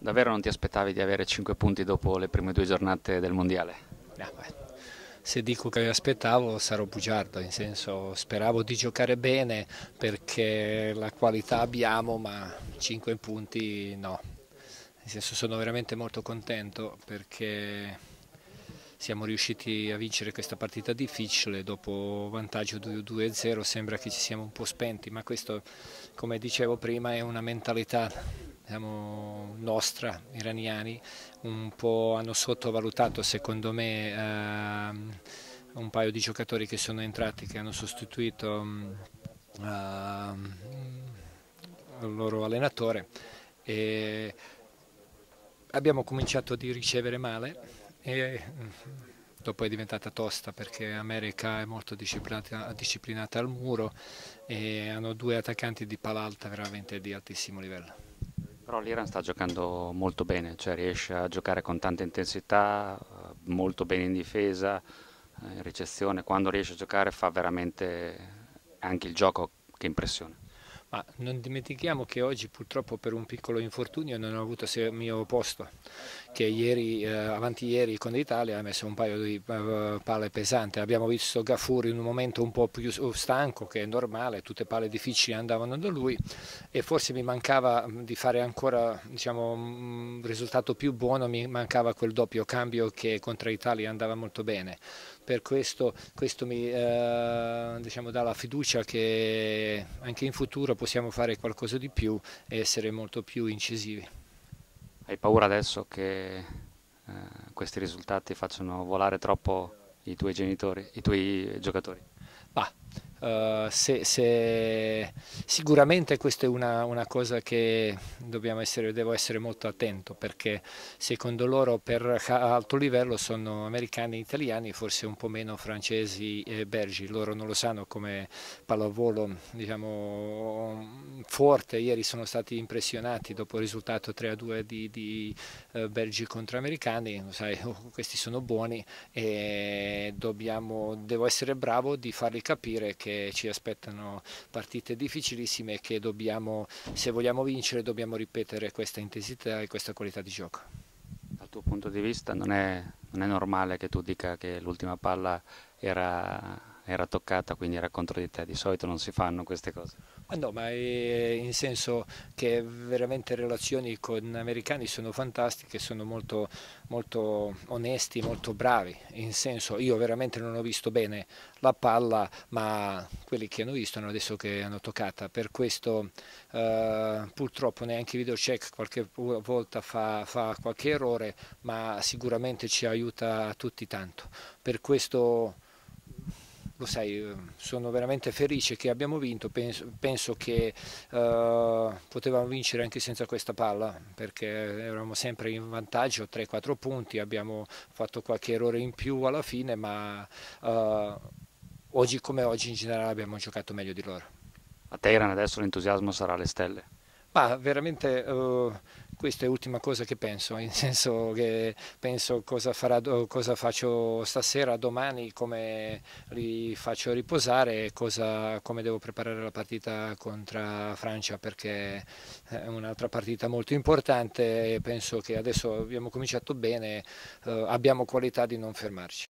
Davvero non ti aspettavi di avere 5 punti dopo le prime due giornate del Mondiale? No, se dico che mi aspettavo sarò bugiardo, in senso speravo di giocare bene perché la qualità abbiamo ma 5 punti no. Nel senso sono veramente molto contento perché siamo riusciti a vincere questa partita difficile dopo vantaggio 2-0 sembra che ci siamo un po' spenti ma questo come dicevo prima è una mentalità diciamo, nostra, iraniani, un po' hanno sottovalutato secondo me eh, un paio di giocatori che sono entrati, che hanno sostituito eh, il loro allenatore. E abbiamo cominciato a ricevere male e mm, dopo è diventata tosta perché America è molto disciplinata, disciplinata al muro e hanno due attaccanti di palalta veramente di altissimo livello. Però l'Iran sta giocando molto bene, cioè riesce a giocare con tanta intensità, eh, molto bene in difesa, eh, in ricezione, quando riesce a giocare fa veramente anche il gioco che impressiona. Ma non dimentichiamo che oggi purtroppo per un piccolo infortunio non ho avuto il mio posto che ieri, eh, avanti ieri con l'Italia ha messo un paio di eh, palle pesanti. Abbiamo visto Gafuri in un momento un po' più oh, stanco che è normale, tutte palle difficili andavano da lui e forse mi mancava mm, di fare ancora diciamo, mm, un risultato più buono, mi mancava quel doppio cambio che contro l'Italia andava molto bene. Per questo, questo mi eh, diciamo, dà la fiducia che anche in futuro possiamo fare qualcosa di più e essere molto più incisivi. Hai paura adesso che eh, questi risultati facciano volare troppo i tuoi genitori, i tuoi giocatori? Bah, eh, se, se, sicuramente questa è una, una cosa che essere, devo essere molto attento perché secondo loro per alto livello sono americani e italiani, forse un po' meno francesi e belgi, loro non lo sanno come pallavolo diciamo, forte, ieri sono stati impressionati dopo il risultato 3-2 di, di eh, belgi contro americani, Sai, oh, questi sono buoni e dobbiamo, devo essere bravo di farli capire che perché ci aspettano partite difficilissime che dobbiamo, se vogliamo vincere dobbiamo ripetere questa intensità e questa qualità di gioco. Dal tuo punto di vista non è, non è normale che tu dica che l'ultima palla era era toccata, quindi era contro di te. Di solito non si fanno queste cose. Ma no, ma eh, in senso che veramente le relazioni con gli americani sono fantastiche, sono molto, molto onesti, molto bravi. In senso, io veramente non ho visto bene la palla, ma quelli che hanno visto hanno adesso che hanno toccata. Per questo eh, purtroppo neanche video check qualche volta fa, fa qualche errore, ma sicuramente ci aiuta tutti tanto. Per questo lo sai, eh, sono veramente felice che abbiamo vinto, penso, penso che eh, potevamo vincere anche senza questa palla, perché eravamo sempre in vantaggio, 3-4 punti, abbiamo fatto qualche errore in più alla fine, ma eh, oggi come oggi in generale abbiamo giocato meglio di loro. A Teheran adesso l'entusiasmo sarà alle stelle. Ma veramente uh, questa è l'ultima cosa che penso, nel senso che penso cosa, farà, cosa faccio stasera, domani, come li faccio riposare e cosa, come devo preparare la partita contro Francia perché è un'altra partita molto importante e penso che adesso abbiamo cominciato bene, uh, abbiamo qualità di non fermarci.